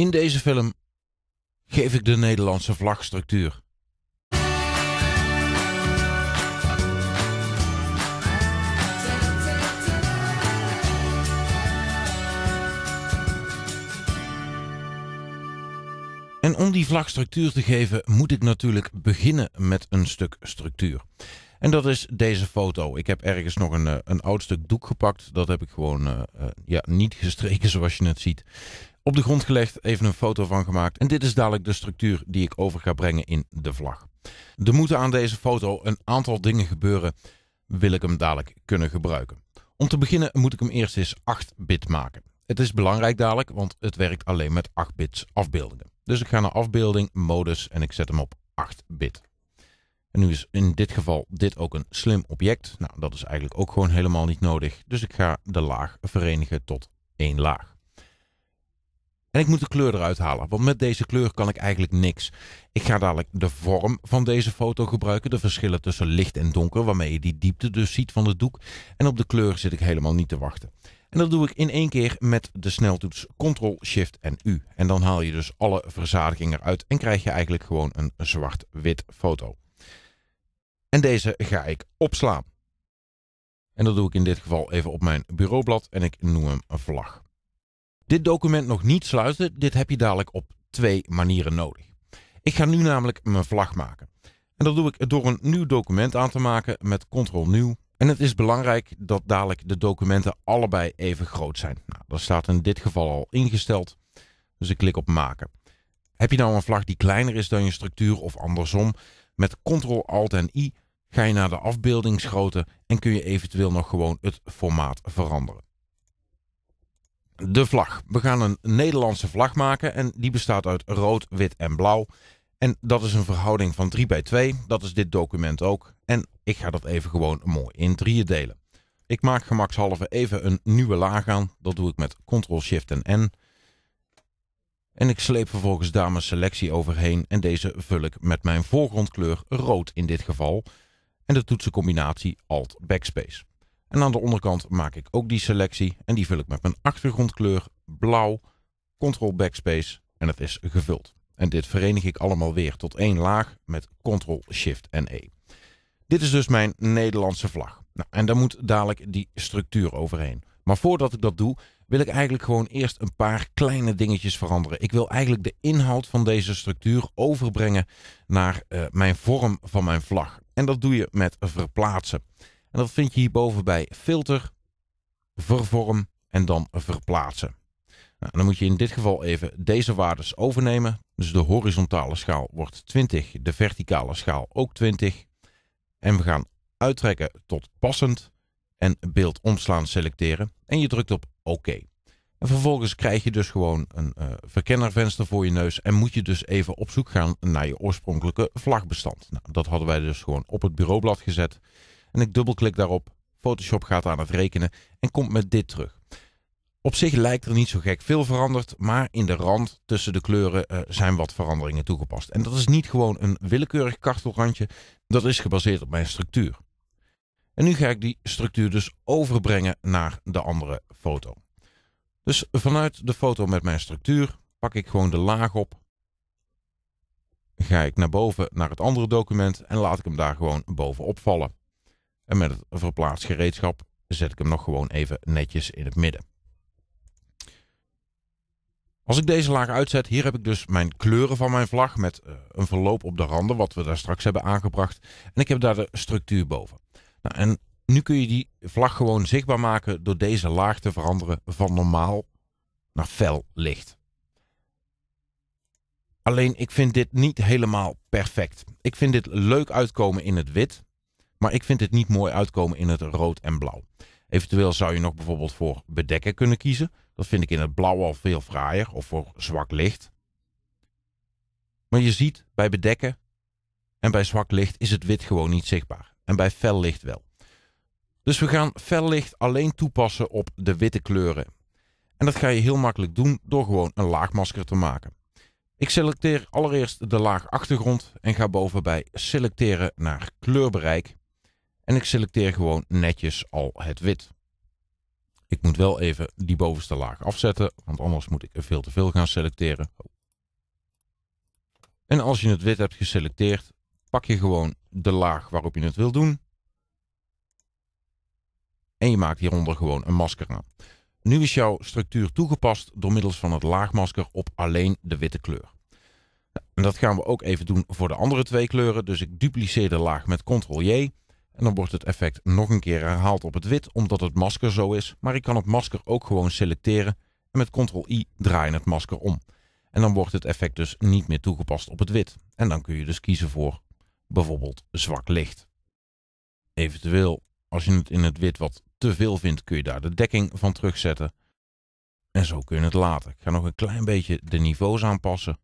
In deze film geef ik de Nederlandse vlagstructuur. En om die vlagstructuur te geven, moet ik natuurlijk beginnen met een stuk structuur. En dat is deze foto. Ik heb ergens nog een, eh, een oud stuk doek gepakt. Dat heb ik gewoon eh, eh, ja, niet gestreken zoals je het ziet op de grond gelegd, even een foto van gemaakt. En dit is dadelijk de structuur die ik over ga brengen in de vlag. Er moeten aan deze foto een aantal dingen gebeuren, wil ik hem dadelijk kunnen gebruiken. Om te beginnen moet ik hem eerst eens 8-bit maken. Het is belangrijk dadelijk, want het werkt alleen met 8-bits afbeeldingen. Dus ik ga naar afbeelding, modus en ik zet hem op 8-bit. En nu is in dit geval dit ook een slim object. Nou, dat is eigenlijk ook gewoon helemaal niet nodig. Dus ik ga de laag verenigen tot één laag. En ik moet de kleur eruit halen, want met deze kleur kan ik eigenlijk niks. Ik ga dadelijk de vorm van deze foto gebruiken. De verschillen tussen licht en donker, waarmee je die diepte dus ziet van het doek. En op de kleur zit ik helemaal niet te wachten. En dat doe ik in één keer met de sneltoets Ctrl, Shift en U. En dan haal je dus alle verzadiging eruit en krijg je eigenlijk gewoon een zwart-wit foto. En deze ga ik opslaan. En dat doe ik in dit geval even op mijn bureaublad en ik noem hem vlag dit document nog niet sluiten. Dit heb je dadelijk op twee manieren nodig. Ik ga nu namelijk mijn vlag maken. En dat doe ik door een nieuw document aan te maken met Ctrl Nieuw. En het is belangrijk dat dadelijk de documenten allebei even groot zijn. Nou, dat staat in dit geval al ingesteld. Dus ik klik op maken. Heb je nou een vlag die kleiner is dan je structuur of andersom? Met Ctrl Alt en I ga je naar de afbeeldingsgrootte en kun je eventueel nog gewoon het formaat veranderen de vlag. We gaan een Nederlandse vlag maken en die bestaat uit rood, wit en blauw. En dat is een verhouding van 3 bij 2. Dat is dit document ook. En ik ga dat even gewoon mooi in drieën delen. Ik maak gemakshalve even een nieuwe laag aan. Dat doe ik met Ctrl, Shift en N. En ik sleep vervolgens daar mijn selectie overheen. En deze vul ik met mijn voorgrondkleur rood in dit geval. En de toetsencombinatie Alt Backspace. En aan de onderkant maak ik ook die selectie. En die vul ik met mijn achtergrondkleur blauw. Ctrl Backspace. En het is gevuld. En dit verenig ik allemaal weer tot één laag met Ctrl Shift en E. Dit is dus mijn Nederlandse vlag. Nou, en daar moet dadelijk die structuur overheen. Maar voordat ik dat doe, wil ik eigenlijk gewoon eerst een paar kleine dingetjes veranderen. Ik wil eigenlijk de inhoud van deze structuur overbrengen naar eh, mijn vorm van mijn vlag. En dat doe je met verplaatsen. En dat vind je hierboven bij filter, vervorm en dan verplaatsen. Nou, dan moet je in dit geval even deze waardes overnemen. Dus de horizontale schaal wordt 20, de verticale schaal ook 20. En we gaan uittrekken tot passend en beeld omslaan selecteren. En je drukt op OK. En vervolgens krijg je dus gewoon een eh, verkennervenster voor je neus en moet je dus even op zoek gaan naar je oorspronkelijke vlagbestand. Nou, dat hadden wij dus gewoon op het bureaublad gezet en ik dubbelklik daarop. Photoshop gaat aan het rekenen en komt met dit terug. Op zich lijkt er niet zo gek veel veranderd, maar in de rand tussen de kleuren eh, zijn wat veranderingen toegepast. En dat is niet gewoon een willekeurig kartelrandje, dat is gebaseerd op mijn structuur. En nu ga ik die structuur dus overbrengen naar de andere foto. Dus vanuit de foto met mijn structuur pak ik gewoon de laag op. Ga ik naar boven naar het andere document en laat ik hem daar gewoon bovenop vallen. En met het gereedschap zet ik hem nog gewoon even netjes in het midden. Als ik deze laag uitzet, hier heb ik dus mijn kleuren van mijn vlag met eh, een verloop op de randen, wat we daar straks hebben aangebracht. En ik heb daar de structuur boven. Nou, en nu kun je die vlag gewoon zichtbaar maken door deze laag te veranderen van normaal naar fel licht. Alleen ik vind dit niet helemaal perfect. Ik vind dit leuk uitkomen in het wit. Maar ik vind het niet mooi uitkomen in het rood en blauw. Eventueel zou je nog bijvoorbeeld voor bedekken kunnen kiezen. Dat vind ik in het blauw al veel fraaier of voor zwak licht. Maar je ziet, bij bedekken en bij zwak licht is het wit gewoon niet zichtbaar. En bij fel licht wel. Dus we gaan fel licht alleen toepassen op de witte kleuren. En dat ga je heel makkelijk doen door gewoon een laagmasker te maken. Ik selecteer allereerst de laag achtergrond en ga boven bij selecteren naar kleurbereik. En ik selecteer gewoon netjes al het wit. Ik moet wel even die bovenste laag afzetten, want anders moet ik er veel te veel gaan selecteren. En als je het wit hebt geselecteerd, pak je gewoon de laag waarop je het wil doen. En je maakt hieronder gewoon een masker aan. Nu is jouw structuur toegepast door middels van het laagmasker op alleen de witte kleur. En dat gaan we ook even doen voor de andere twee kleuren. Dus ik dupliceer de laag met ctrl-j. En dan wordt het effect nog een keer herhaald op het wit, omdat het masker zo is. Maar ik kan het masker ook gewoon selecteren en met Ctrl-I draaien het masker om. En dan wordt het effect dus niet meer toegepast op het wit. En dan kun je dus kiezen voor bijvoorbeeld zwak licht. Eventueel, als je het in het wit wat te veel vindt, kun je daar de dekking van terugzetten. En zo kun je het laten. Ik ga nog een klein beetje de niveaus aanpassen.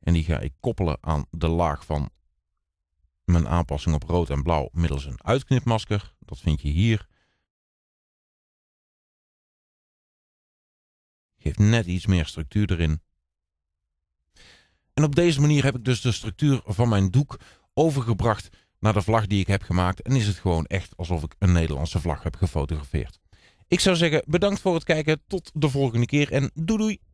En die ga ik koppelen aan de laag van mijn aanpassing op rood en blauw middels een uitknipmasker. Dat vind je hier. Geeft net iets meer structuur erin. En op deze manier heb ik dus de structuur van mijn doek overgebracht naar de vlag die ik heb gemaakt. En is het gewoon echt alsof ik een Nederlandse vlag heb gefotografeerd. Ik zou zeggen bedankt voor het kijken. Tot de volgende keer en doei doei.